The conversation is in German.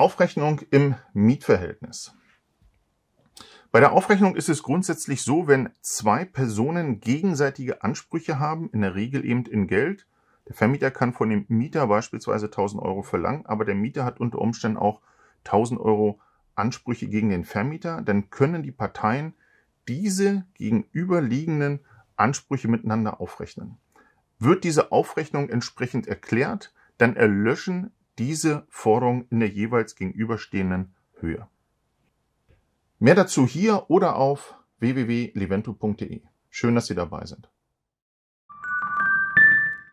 Aufrechnung im Mietverhältnis. Bei der Aufrechnung ist es grundsätzlich so, wenn zwei Personen gegenseitige Ansprüche haben, in der Regel eben in Geld. Der Vermieter kann von dem Mieter beispielsweise 1000 Euro verlangen, aber der Mieter hat unter Umständen auch 1000 Euro Ansprüche gegen den Vermieter, dann können die Parteien diese gegenüberliegenden Ansprüche miteinander aufrechnen. Wird diese Aufrechnung entsprechend erklärt, dann erlöschen diese Forderung in der jeweils gegenüberstehenden Höhe. Mehr dazu hier oder auf www.levento.de. Schön, dass Sie dabei sind.